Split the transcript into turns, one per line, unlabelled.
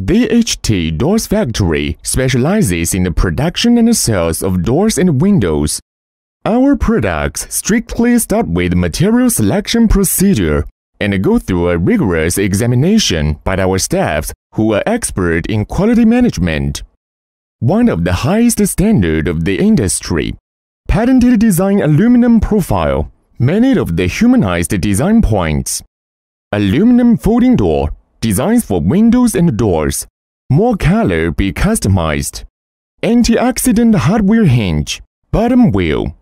DHT Doors Factory specializes in the production and sales of doors and windows. Our products strictly start with material selection procedure and go through a rigorous examination by our staffs who are expert in quality management. One of the highest standard of the industry, patented design aluminum profile, many of the humanized design points, aluminum folding door, Designs for windows and doors. More color be customized. Antioxidant hardware
hinge. Bottom wheel.